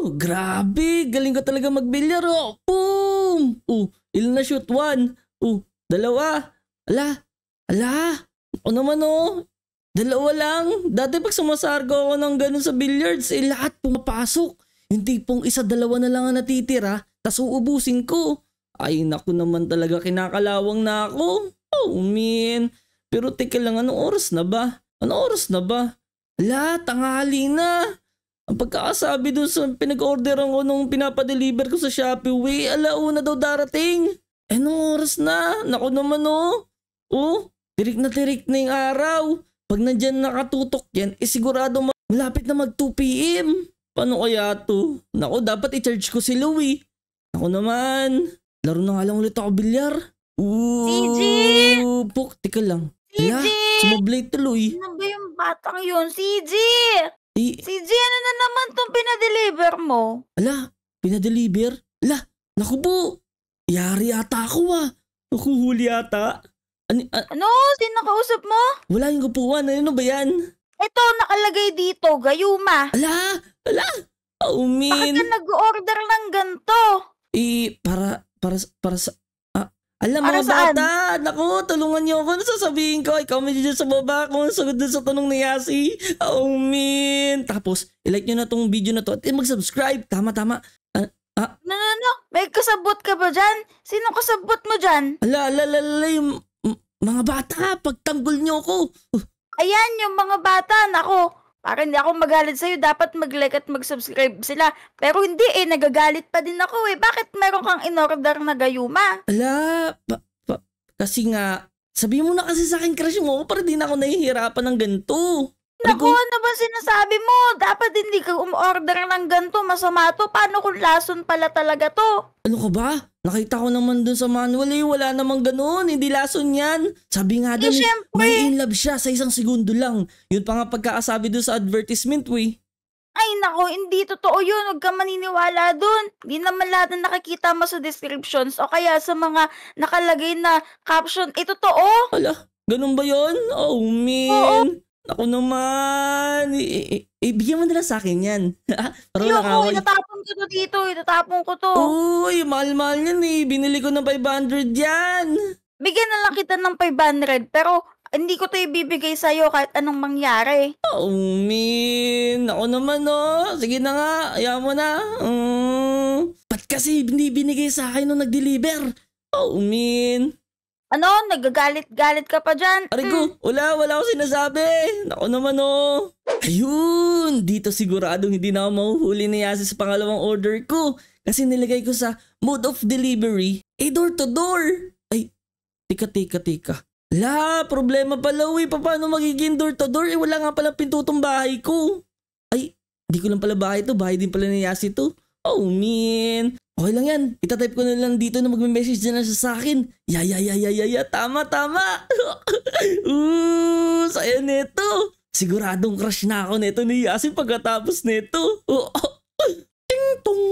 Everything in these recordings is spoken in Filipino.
Oh, grabe. Galing ko talaga magbilyar. Oh, boom! Oh, ilan na shoot? One. Oh, dalawa. Ala, ala. Ano naman oh. Dalawa lang. Dati pag sumasargo ako ng ganun sa billiards, eh lahat pumapasok. Yung tipong isa-dalawa na lang ang natitira, tas uubusin ko. Ay, naku naman talaga kinakalawang na ako. Oh, man. Pero teka lang, anong oras na ba? Anong oras na ba? Ala, tanghali na. Ang pagkakasabi doon sa pinag-orderan ko nung pinapadeliver ko sa Shopee, we, alauna daw darating. Eh, nung oras na. naku naman, oh. Oh, tirik na tirik na yung araw. Pag nandyan nakatutok yan, eh sigurado ma- malapit na mag 2 p.m. Paano kaya to? Naku, dapat i-charge ko si Louie. Naku naman. Laro na nga lang ulit ako bilyar. Ooh, CJ! Puk, tika lang. CJ! Hala, sumablay tuloy. Ano ba yung batang yun? CJ! I- Si Gianna na naman tong pinadeliver mo. Ala, pinadeliver? Ala, naku po. Yari ata ako ah. Nakuhuli ata. Ano, ah, Ano? Sino nakausap mo? wala yung kapuan. Ano, ano ba yan? Ito, nakalagay dito, gayuma. Ala, ala. Aumin. Bakit ka nag-order ng ganto? Eh, para, para, para, sa- alam mo, bata, naku, tulungan niyo ako. Ano sasabihin ko? Ikaw may dyan sa baba kung sagot dun sa tanong ni Yasi. Oh, man. Tapos, ilike niyo na tong video na to at mag-subscribe. Tama, tama. Uh, ah. No, no, no. May kasabot ka ba dyan? Sino kasabot mo dyan? Ala, ala, ala, ala. mga bata, pagtanggol niyo ako. Uh. Ayan, yung mga bata, nako. Para hindi ako magalit sa'yo, dapat mag-like at mag-subscribe sila. Pero hindi eh, nagagalit pa din ako eh. Bakit meron kang inorder na gayuma? Ala, pa, pa, kasi nga, sabi mo na kasi sa akin crush mo para din ako nahihirapan ng ganito. Naku, ano ba sinasabi mo? Dapat hindi ka umorder ng ganito. Masama to. Paano kung lason pala talaga to? Ano ka ba? Nakita ko naman dun sa manual eh. Wala namang ganun. Hindi lason yan. Sabi nga din, eh, eh may in love siya sa isang segundo lang. Yun pa nga pagkakasabi dun sa advertisement, we. Ay nako, hindi totoo yun. Huwag ka maniniwala dun. Hindi naman lahat na nakikita mo sa descriptions o kaya sa mga nakalagay na caption. Eh, totoo. Ala, ganun ba yun? Oh, man. Oo. Ako naman, ibigyan mo na sa akin yan. Pero Ayoko, nakawal. itatapon ko to dito, itatapon ko to. Uy, mahal-mahal yan eh. Binili ko ng 500 yan. Bigyan na lang kita ng 500, pero hindi ko to ibibigay sa'yo kahit anong mangyari. Oh, min. Ako naman, no. Oh. Sige na nga, ayaw mo na. Mm. Ba't kasi hindi binigay sa akin nung nag-deliver? Oh, min. Ano? Nagagalit-galit ka pa dyan? Arigo, hmm. wala, wala ako sinasabi. Nako naman oh. Ayun, dito siguradong hindi na ako mahuhuli ni Yasi sa pangalawang order ko. Kasi nilagay ko sa mode of delivery, eh door to door. Ay, tika tika tika. La, problema pala uwi. Paano magiging door to door? Eh wala nga pala pintutong bahay ko. Ay, di ko lang pala bahay to. Bahay din pala ni Yasi to. Oh man, Okay lang yan. Itatype ko na lang dito na magme-message na siya sa akin. Ya, ya, ya, ya, ya, ya. Tama, tama. Ooh, saya nito. Siguradong crush na ako nito ni Yasin pagkatapos nito. Oh, oh. ting tong,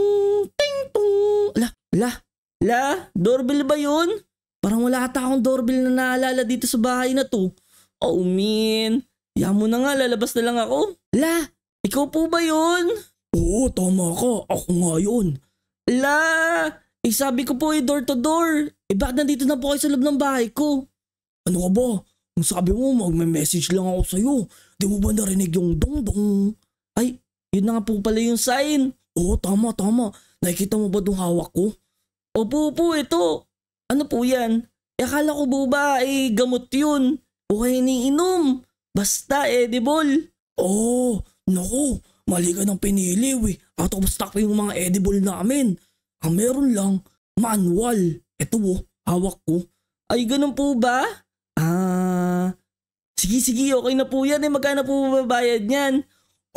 ting tong. La, la, la, doorbell ba yun? Parang wala ata akong doorbell na naalala dito sa bahay na to. Oh, man. Yan mo na nga, lalabas na lang ako. La, ikaw po ba yun? Oo, tama ka. Ako nga yun. La! Eh sabi ko po eh door to door. Eh bakit nandito na po kayo sa loob ng bahay ko? Ano ka ba? Ang sabi mo, magme-message lang ako sa'yo. Di mo ba narinig yung dong-dong? Ay, yun na nga po pala yung sign. Oo, tama, tama. Nakikita mo ba itong hawak ko? Opo, opo, ito. Ano po yan? E, akala ko po ba eh gamot yun? O kaya iniinom? Basta edible. Oo, oh, naku. Mali ka ng pinili, we. Out of stock pa yung mga edible namin. Ang meron lang, manual. Ito oh, hawak ko. Ay, ganun po ba? Ah, sige sige, okay na po yan. Eh, magkano po babayad niyan?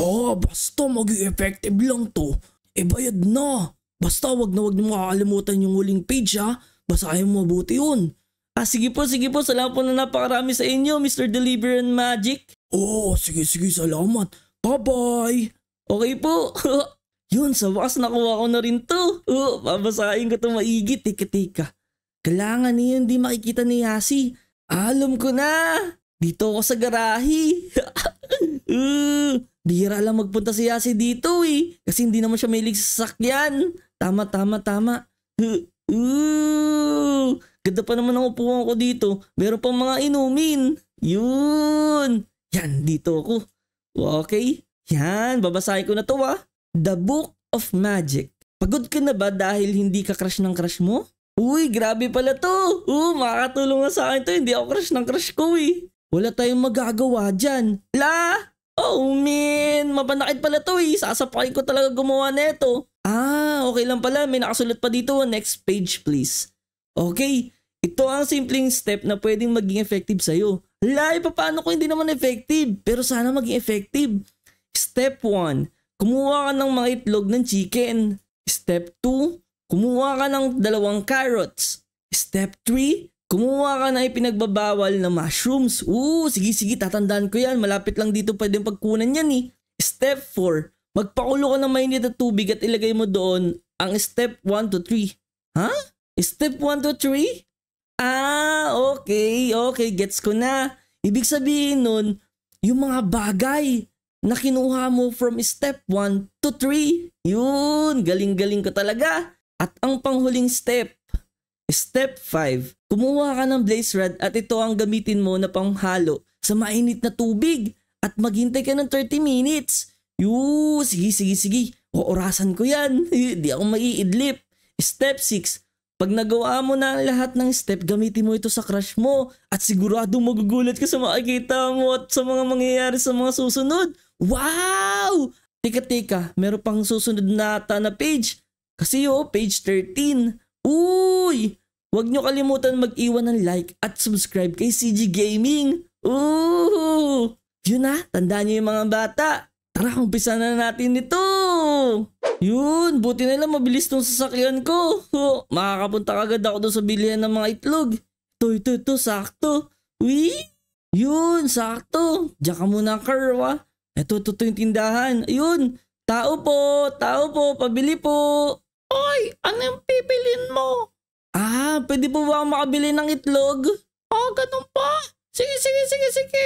Oh, basta maging effective lang to. Eh, bayad na. Basta wag na wag niyo makakalimutan yung huling page ha. Basahin mo mabuti yun. Ah, sige po, sige po. Salamat po na napakarami sa inyo, Mr. Deliver and Magic. Oh, sige sige, salamat. Bye-bye. Okay po. Yun, sa wakas nakuha ko na rin to. Oh, babasahin ko to maigi, tika-tika. Kailangan niya hindi makikita ni Yasi. Ah, alam ko na! Dito ako sa garahe. uh, dira lang magpunta si Yasi dito eh. Kasi hindi naman siya mahilig sa sakyan. Tama, tama, tama. Uh, uh, ganda pa naman ang upuan ko dito. Meron pang mga inumin. Yun! Yan, dito ako. Okay? Yan, babasahin ko na to ah. The Book of Magic. Pagod ka na ba dahil hindi ka crush ng crush mo? Uy, grabe pala to! Oo, makakatulong na sa akin to. Hindi ako crush ng crush ko eh. Wala tayong magagawa dyan. La! Oh man, mapanakit pala to eh. Sasapakin ko talaga gumawa nito. Ah, okay lang pala. May nakasulat pa dito. Next page please. Okay, ito ang simpleng step na pwedeng maging effective sa'yo. La, eh, paano ko hindi naman effective? Pero sana maging effective. Step 1, Kumuha ka ng mga itlog ng chicken. Step 2, kumuha ka ng dalawang carrots. Step 3, kumuha ka na ipinagbabawal na mushrooms. Oo, sige sige, tatandaan ko yan. Malapit lang dito pwedeng pagkunan yan eh. Step 4, magpakulo ka ng mainit at tubig at ilagay mo doon ang step 1 to 3. Ha? Huh? Step 1 to 3? Ah, okay, okay, gets ko na. Ibig sabihin nun, yung mga bagay na kinuha mo from step 1 to 3. Yun, galing-galing ka talaga. At ang panghuling step, step 5, kumuha ka ng blaze rod at ito ang gamitin mo na panghalo sa mainit na tubig at maghintay ka ng 30 minutes. Yun, sige, sige, sige. Oorasan ko yan. Hindi ako maiidlip. Step 6, pag nagawa mo na ang lahat ng step, gamitin mo ito sa crush mo at sigurado magugulat ka sa makikita mo at sa mga mangyayari sa mga susunod. Wow! Tika-tika, meron pang susunod na ata na page. Kasi yo, oh, page 13. Uy! Huwag nyo kalimutan mag-iwan ng like at subscribe kay CG Gaming. Ooh! Yun na, tandaan nyo yung mga bata. Tara, umpisa na natin ito! Yun, buti na lang mabilis tong sasakyan ko. Oh, makakapunta kagad ako doon sa bilihan ng mga itlog. Ito, ito, ito, sakto. Uy! Yun, sakto. Diyan ka muna, Kerwa. Eto, totoo yung tindahan. Ayun, tao po, tao po, pabili po. ano anong pipilin mo? Ah, pwede po ba makabili ng itlog? Ah, ganun pa. Sige, sige, sige, sige.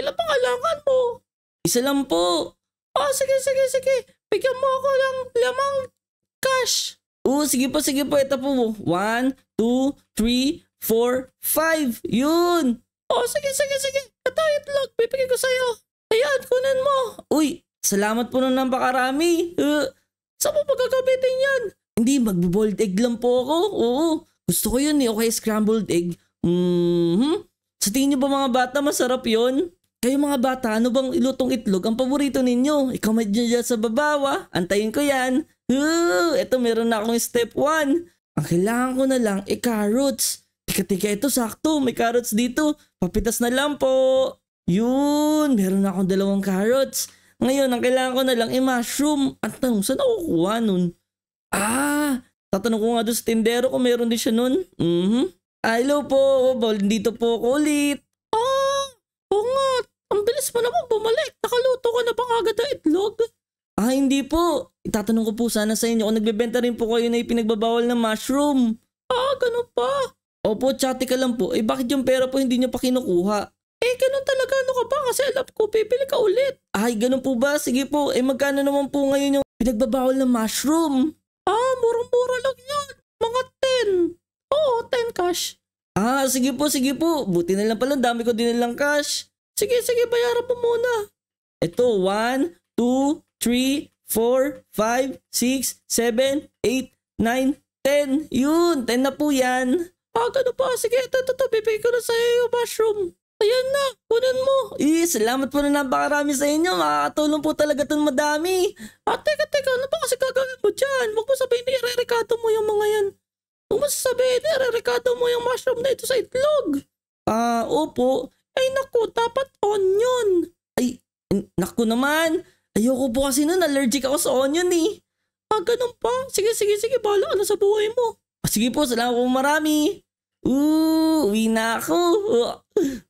Ilan pa kailangan mo? Isa lang po. Ah, sige, sige, sige. Bigyan mo ako ng lamang cash. Oo, sige po, sige po. Ito po. One, two, three, four, five. Yun. Oh, sige, sige, sige. Ito, itlog. Bibigay ko sa'yo. Ayan, kunin mo. Uy, salamat po ng napakarami. Uh, sa mo pagkakabitin yan? Hindi, magbe boiled egg lang po ako. Oo, gusto ko yun eh. Okay, scrambled egg. Mm-hmm. Sa tingin nyo ba mga bata, masarap yon? Kayo mga bata, ano bang ilutong itlog ang paborito ninyo? I-comment nyo dyan sa babawa. Antayin ko yan. Uh, eto meron na akong step 1. Ang kailangan ko na lang ay carrots. Tika-tika ito sakto, may carrots dito. Papitas na lang po. Yun, meron akong dalawang carrots. Ngayon, ang kailangan ko na lang ay mushroom. At tanong, saan ako kuha nun? Ah, tatanong ko nga doon sa tindero kung meron din siya nun. Mm-hmm. Ah, hello po, oh, dito po ako ulit. Ah, oo nga, ang bilis mo naman bumalik. Nakaluto ka na ba kagad ng itlog? Ah, hindi po. Itatanong ko po sana sa inyo kung nagbebenta rin po kayo na ipinagbabawal ng mushroom. Ah, ganun pa. Opo, tsate ka lang po. Eh bakit yung pera po hindi niyo pa kinukuha? Eh, ganun talaga. Ano ka ba? Kasi alam ko, pipili ka ulit. Ay, ganun po ba? Sige po. Eh, magkano naman po ngayon yung pinagbabawal ng mushroom? Ah, murang-mura lang yun. Mga 10. Oo, 10 cash. Ah, sige po, sige po. Buti na lang pala. Dami ko din lang cash. Sige, sige. Bayaran po muna. Ito, 1, 2, 3, 4, 5, 6, 7, 8, 9, 10. Yun, 10 na po yan. Ah, ganun po. Sige, ito, ito, ito. Bibigay ko na sa'yo yung mushroom. Ayan na, kunin mo. Eh, salamat po na napakarami sa inyo. Makakatulong po talaga itong madami. At ah, teka, teka, ano pa kasi gagawin mo dyan? Huwag mo sabihin na irerekato mo yung mga yan. Huwag mo sabihin na irerekato mo yung mushroom na ito sa itlog. Ah, uh, opo. Ay naku, dapat onion. Ay, naku naman. Ayoko po kasi nun, allergic ako sa onion eh. Ah, ganun pa? Sige, sige, sige, bala ka na sa buhay mo. Ah, sige po, salamat po marami. Ooh, uwi na ako. Uh,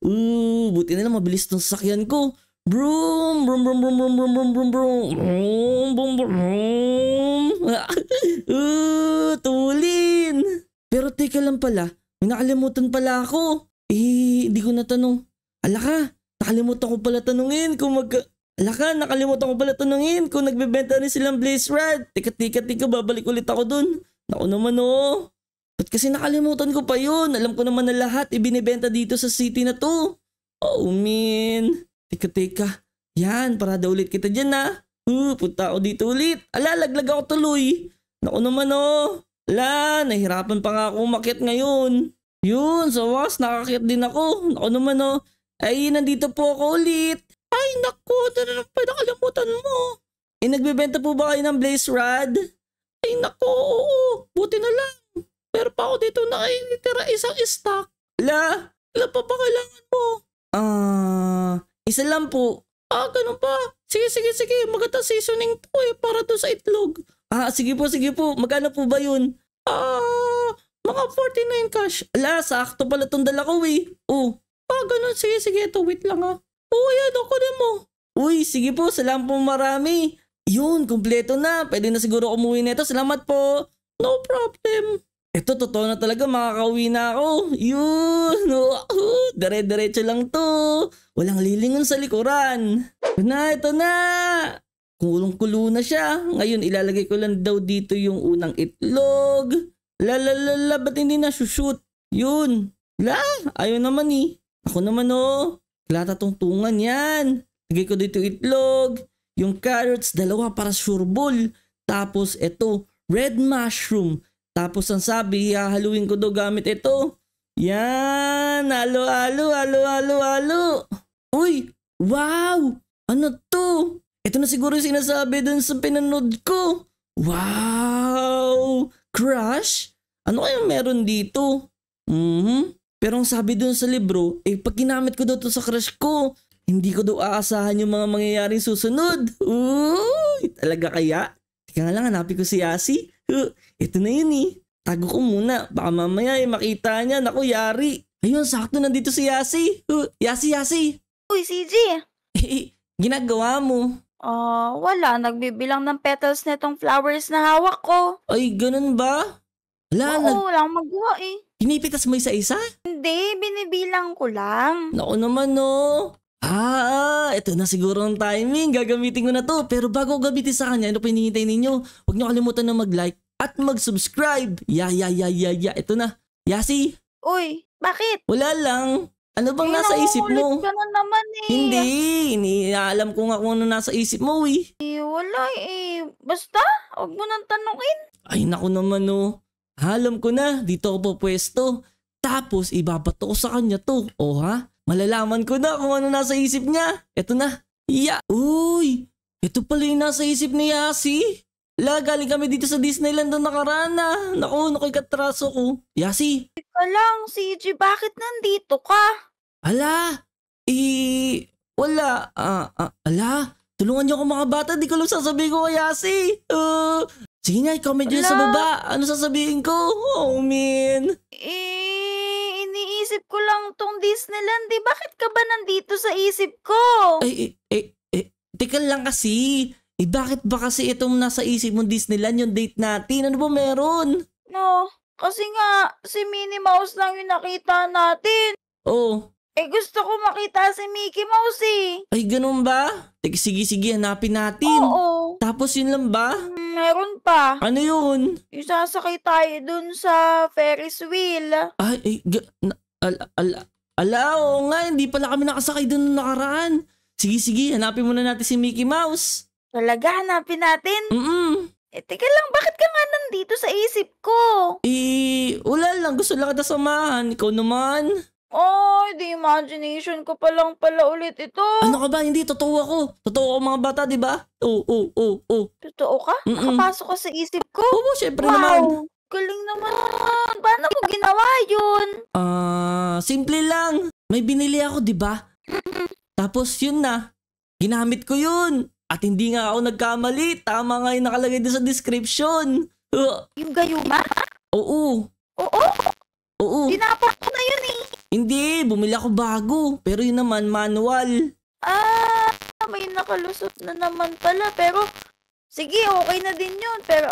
Ooh, buti na lang mabilis tong sasakyan ko. Broom, broom, broom, broom, broom, broom, broom, broom, broom, broom, broom, Ooh, tulin. Pero teka lang pala, may nakalimutan pala ako. Eh, hindi ko natanong. Alaka, nakalimutan ko pala tanungin kung mag... Alaka, nakalimutan ko pala tanungin kung nagbebenta rin silang blaze rod. Tika, tika, tika, babalik ulit ako dun. Naku naman oh. Ba't kasi nakalimutan ko pa yun? Alam ko naman na lahat ibinebenta dito sa city na to. Oh man. Teka teka. Yan, para daw ulit kita dyan na. Uh, punta ako dito ulit. Ala, laglag ako tuloy. Naku naman oh. Ala, nahirapan pa nga ako umakit ngayon. Yun, sa was, nakakit din ako. Naku naman oh. Ay, nandito po ako ulit. Ay, naku, ano na pinakalimutan mo? Eh, nagbebenta po ba kayo ng Blaze Rod? Ay, naku, oo, buti na lang. Pero pa ako dito nakitira isang stock. La? Ilan pa ba kailangan mo? Ah, uh, isa lang po. Ah, ganun pa. Sige, sige, sige. Maganda seasoning to eh para to sa itlog. Ah, sige po, sige po. Magkano po ba yun? Ah, uh, mga 49 cash. Ala, sakto pala tong dala ko eh. Oh. Ah, ganun. Sige, sige. Ito, wait lang ah. Oo, oh, yan. Ako din mo. Uy, sige po. Salamat po marami. Yun, kumpleto na. Pwede na siguro umuwi na ito. Salamat po. No problem. Ito, totoo na talaga, makakauwi na ako. Yun, oh, dire-diretso lang to. Walang lilingon sa likuran. Ito na, ito na. Kulong-kulo na siya. Ngayon, ilalagay ko lang daw dito yung unang itlog. La la la la, ba't hindi na shoot? Yun. La, ayaw naman eh. Ako naman oh. Klata tungtungan yan. Lagay ko dito itlog. Yung carrots, dalawa para sure ball. Tapos ito, red mushroom tapos ang sabi, hahaluin ko daw gamit ito. Yan, halo, halo, halo, halo, halo. Uy, wow! Ano to? Ito na siguro yung sinasabi dun sa pinanood ko. Wow! Crush? Ano kayang meron dito? Mm-hmm. Pero ang sabi dun sa libro, eh pag ginamit ko daw to sa crush ko, hindi ko daw aasahan yung mga mangyayaring susunod. Uy, talaga kaya? Teka nga lang, hanapin ko si Yasi. Ito na yun eh. Tago ko muna. Baka mamaya eh, makita niya. Naku, yari. Ayun, sakto nandito si Yasi. Yasi, Yasi. Uy, CJ. Eh, eh, ginagawa mo. Ah, wala. Nagbibilang ng petals nitong flowers na hawak ko. Ay, ganun ba? Wala, Oo, nag- wala akong magawa eh. Hinipitas mo isa-isa? Hindi, binibilang ko lang. Naku naman no. Ah, ito na siguro ang timing. Gagamitin ko na to. Pero bago ko gamitin sa kanya, ano pa hinihintay ninyo? Huwag niyo kalimutan na mag-like at mag-subscribe. Ya, yeah, ya, yeah, ya, yeah, ya, ya. Ito na. Yasi? Uy, bakit? Wala lang. Ano bang eh, nasa isip mo? Ka na naman eh. Hindi. Inialam ko nga kung ano nasa isip mo eh. Eh, wala eh. Basta, huwag mo nang tanongin. Ay, naku naman oh. Alam ko na, dito ako po pwesto. Tapos, ibabato ko sa kanya to. O oh, ha? Malalaman ko na kung ano nasa isip niya. Ito na. Iya. uy! Ito pala yung nasa isip ni Yasi. La, galing kami dito sa Disneyland na nakarana. Ah. Naku, naku, ano katraso ko. Yasi! Teka lang, CJ, bakit nandito ka? Ala, eh, wala. Ah, ah, ala, tulungan niyo ako mga bata, di ko lang sasabihin ko kay Yasi. Uh, Sige nga, comment nyo sa baba. Ano sasabihin ko? Oh, man. Eh, iniisip ko lang tong Disneyland eh. Bakit ka ba nandito sa isip ko? Ay, eh, eh, eh, teka lang kasi. Eh bakit ba kasi itong nasa isip mo Disneyland yung date natin? Ano ba meron? No, kasi nga si Minnie Mouse lang yung nakita natin. Oh, eh gusto ko makita si Mickey Mouse eh. Ay, ganun ba? Teka, sige, sige, hanapin natin. Oo. Tapos yun lang ba? Hmm, meron pa. Ano yun? Isasakay tayo dun sa Ferris wheel. Ay, ay, ala, na- ala, oo nga, hindi pala kami nakasakay doon nung nakaraan. Sige, sige, hanapin muna natin si Mickey Mouse. Talaga, hanapin natin. Mm-mm. Eh, teka lang, bakit ka nga nandito sa isip ko? Eh, wala lang, gusto lang kita samahan. Ikaw naman. Ay, the imagination ko pa lang pala ulit ito. Ano ka ba? Hindi, totoo ako. Totoo ako mga bata, di ba? Oo, oo, oo, oo. Totoo ka? Mm-mm. Nakapasok ka sa isip ko? Oo, syempre wow. naman. Galing naman. Paano mo ginawa yun? Ah, uh, simple lang. May binili ako, di ba? Tapos yun na. Ginamit ko yun. At hindi nga ako nagkamali. Tama nga yung nakalagay din sa description. Uh. Yung gayuma? Oo. Oo? Oo. Dinapak hindi, bumili ako bago. Pero yun naman, manual. Ah, may nakalusot na naman pala. Pero, sige, okay na din yun. Pero,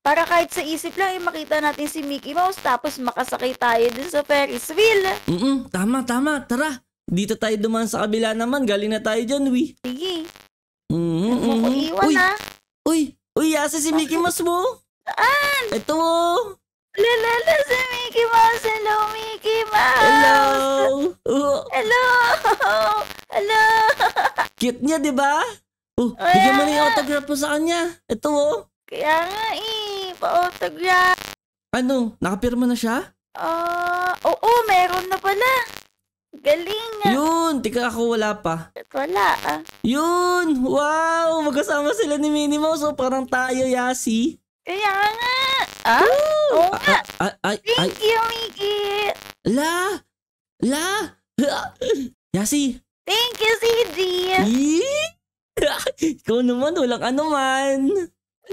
para kahit sa isip lang, eh, makita natin si Mickey Mouse tapos makasakay tayo din sa Ferris wheel. Mm tama, tama. Tara, dito tayo duman sa kabila naman. Galing na tayo dyan, wi. Sige. Mm-hmm. Huwag mo iwan, uy, ha? Uy, uy, asa si Mickey Mouse mo? Saan? Ito, oh. Lala, si Mickey Mouse! Hello, Mickey Mouse! Hello! Hello! Hello! Cute niya, di ba? Oh, Wala. bigyan mo na yung autograph mo sa kanya. Ito, oh. Kaya nga eh, pa-autograph. Ano? Nakapirma na siya? Ah, uh, oo, meron na pala. Galing nga. Yun, tika ako wala pa. Wala ah. Yun, wow, magkasama sila ni Minnie Mouse. So oh, parang tayo, Yasi. Kaya nga. Ah? Oo ah, nga. Ay, ah, ay, ah, ay. Thank you, Miki. La! La! Yasi! Thank you, CJ! Ikaw naman, walang ano man.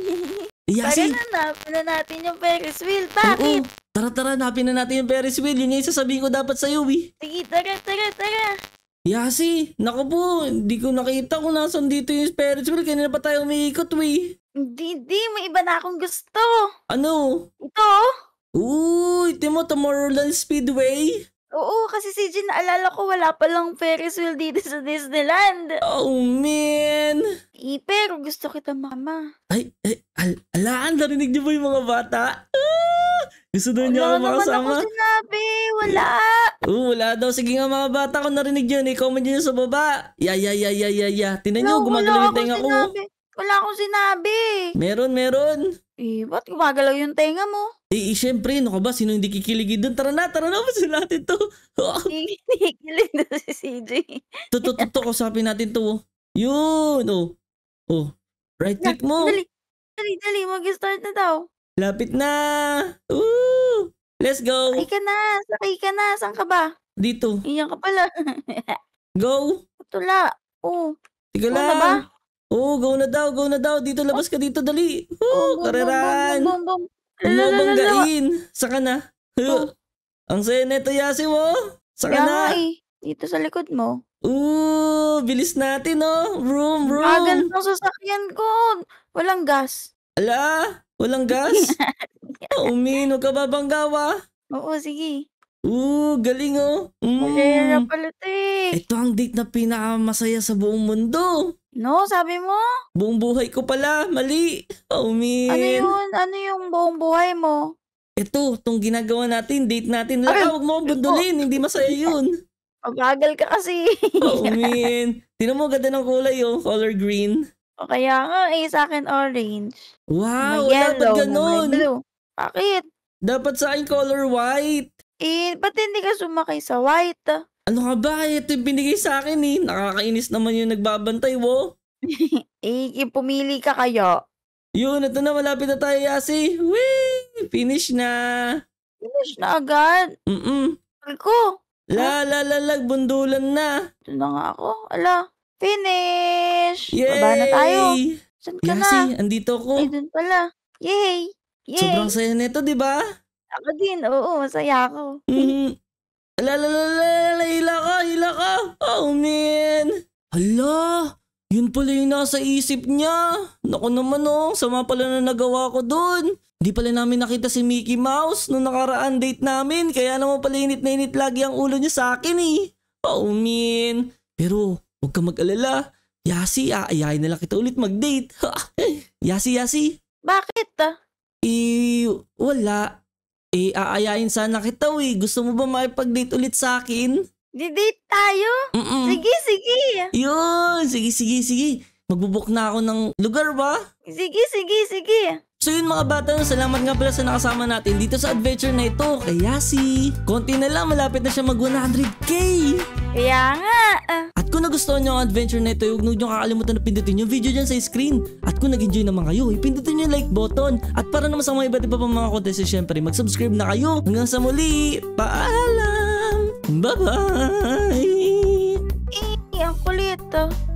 Yasi! Tara na, na natin yung Ferris wheel. Bakit? Tara, tara, hanapin na natin yung Ferris wheel. Yun yung sasabihin ko dapat sa'yo, eh. Sige, tara, tara, tara. Yasi, naku po, hindi ko nakita kung nasan dito yung Ferris wheel. Kanina pa tayo umiikot, we. Eh. Hindi, hindi. May iba na akong gusto. Ano? Ito. Oh. Uy, ito mo Tomorrowland Speedway? Oo, kasi si Jin, naalala ko wala palang Ferris wheel dito sa Disneyland. Oh, man! Eh, pero gusto kita, mama. Ay, ay, al alaan, narinig niyo ba yung mga bata? Ah! Gusto daw niya ako makasama? Wala naman ako sinabi, wala. Oo, uh, wala daw. Sige nga mga bata, kung narinig niyo, ni comment niyo sa baba. Ya, ya, ya, ya, ya, ya. Tinan niyo, gumagalaw yung tenga Sinabi. Wala akong sinabi. Meron, meron. Eh, ba't gumagalaw yung tenga mo? Eh, eh syempre, ano ka ba? Sino hindi kikiligid doon? Tara na, tara na, basin natin to. Kikiligid doon si CJ. to, to, to, to, kusapin natin to. Yun, oh. Oh, right click mo. Dali, dali, dali, mag-start na daw. Lapit na. Woo! Let's go. Sakay ka na, sakay ka na. Saan ka ba? Dito. Iyan ka pala. go. Tula. Oh. Teka lang. Ba? Oh, go na daw, go na daw. Dito, labas ka dito, dali. Oh, oh kareran. Umabanggain. Saka na. Oh. Ang saya neto, Yasim, mo. Saka na. Eh. Dito sa likod mo. Oo, bilis natin, oh. Room, room. Bagal ng sasakyan ko. Walang gas. Ala, walang gas? Umin, huwag ka babanggawa. Oo, sige. Oo, galing oh. Mm. Masaya pala to eh. Ito ang date na pinakamasaya sa buong mundo. No, sabi mo? Buong buhay ko pala, mali. Oh, man. Ano yun? Ano yung buong buhay mo? Ito, itong ginagawa natin, date natin. Laka, huwag mo akong bundulin, hindi masaya yun. Magagal ka kasi. oh, man. Tinan mo, ganda ng kulay oh, color green. O kaya nga, eh, sa akin orange. Wow, may yellow, dapat ganun. May blue. Bakit? Dapat sa akin color white. Eh, ba't hindi ka sumakay sa white? Ano ka ba? Ito yung binigay sa akin eh. Nakakainis naman yung nagbabantay, wo. Eh, eh, pumili ka kayo. Yun, ito na. Malapit na tayo, Yasi. Wee! Finish na. Finish na agad? Mm-mm. Ko. La, la, la, la. Bundulan na. Ito na nga ako. Ala. Finish! Yay! Baba na tayo. Saan ka Yasi, na? andito ako. Ay, dun pala. Yay! Yay! Sobrang saya nito, di ba? Ako din, oo, masaya ako. Mm. Mm-hmm. Ala, la, la, la, la, hila ka, hila ka. Oh, man. Hala, yun pala yung nasa isip niya. Naku naman oh, sama pala na nagawa ko dun. Hindi pala namin nakita si Mickey Mouse nung nakaraan date namin. Kaya naman pala init na init lagi ang ulo niya sa akin eh. Oh, man. Pero huwag ka mag-alala. Yasi, aayain na kita ulit mag-date. yasi, Yasi. Bakit? Ah? Eh, wala. Eh, aayain sana kita eh. Gusto mo ba makipag-date ulit sa akin? Didate tayo? Mm-mm. Sige, sige. Yun, sige, sige, sige. Magbubok na ako ng lugar ba? Sige, sige, sige. So yun mga bata, salamat nga pala sa nakasama natin dito sa adventure na ito. Kaya si, konti na lang malapit na siya mag 100k. Kaya nga. At kung nagustuhan nyo ang adventure na ito, huwag nyo kakalimutan na pindutin yung video dyan sa screen. At kung nag-enjoy naman kayo, ipindutin yung like button. At para naman sa mga iba't iba pa mga kontest, eh, syempre mag-subscribe na kayo. Hanggang sa muli, paalam! Bye-bye! Eh, ang kulit oh.